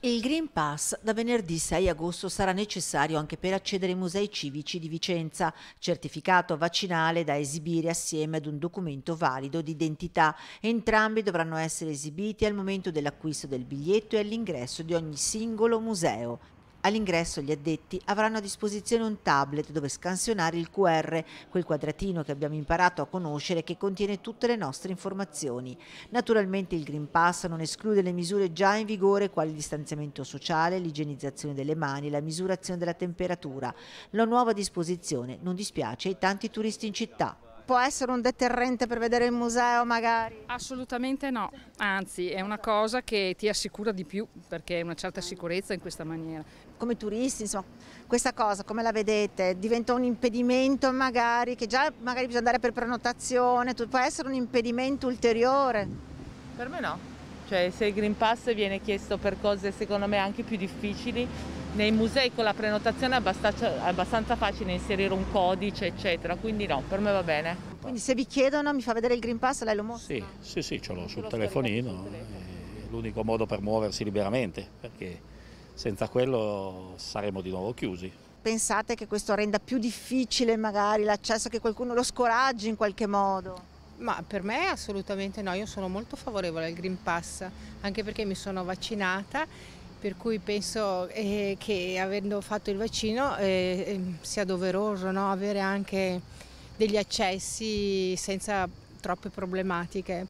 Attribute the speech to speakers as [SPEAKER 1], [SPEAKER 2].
[SPEAKER 1] Il Green Pass da venerdì 6 agosto sarà necessario anche per accedere ai musei civici di Vicenza, certificato vaccinale da esibire assieme ad un documento valido di identità. Entrambi dovranno essere esibiti al momento dell'acquisto del biglietto e all'ingresso di ogni singolo museo. All'ingresso gli addetti avranno a disposizione un tablet dove scansionare il QR, quel quadratino che abbiamo imparato a conoscere che contiene tutte le nostre informazioni. Naturalmente il Green Pass non esclude le misure già in vigore quali il distanziamento sociale, l'igienizzazione delle mani, la misurazione della temperatura. La nuova disposizione non dispiace ai tanti turisti in città può essere un deterrente per vedere il museo magari?
[SPEAKER 2] Assolutamente no, anzi è una cosa che ti assicura di più perché è una certa sicurezza in questa maniera.
[SPEAKER 1] Come turisti, insomma, questa cosa come la vedete? Diventa un impedimento magari, che già magari bisogna andare per prenotazione, può essere un impedimento ulteriore?
[SPEAKER 3] Per me no. Cioè se il Green Pass viene chiesto per cose secondo me anche più difficili, nei musei con la prenotazione è abbastanza, abbastanza facile inserire un codice eccetera, quindi no, per me va bene. Quindi
[SPEAKER 1] se vi chiedono mi fa vedere il Green Pass, lei lo mostra?
[SPEAKER 4] Sì, sì, sì, ce l'ho sul lo telefonino, è eh, l'unico modo per muoversi liberamente, perché senza quello saremo di nuovo chiusi.
[SPEAKER 1] Pensate che questo renda più difficile magari l'accesso, che qualcuno lo scoraggi in qualche modo? Ma
[SPEAKER 5] per me assolutamente no, io sono molto favorevole al Green Pass, anche perché mi sono vaccinata, per cui penso eh, che avendo fatto il vaccino eh, ehm, sia doveroso no? avere anche degli accessi senza troppe problematiche.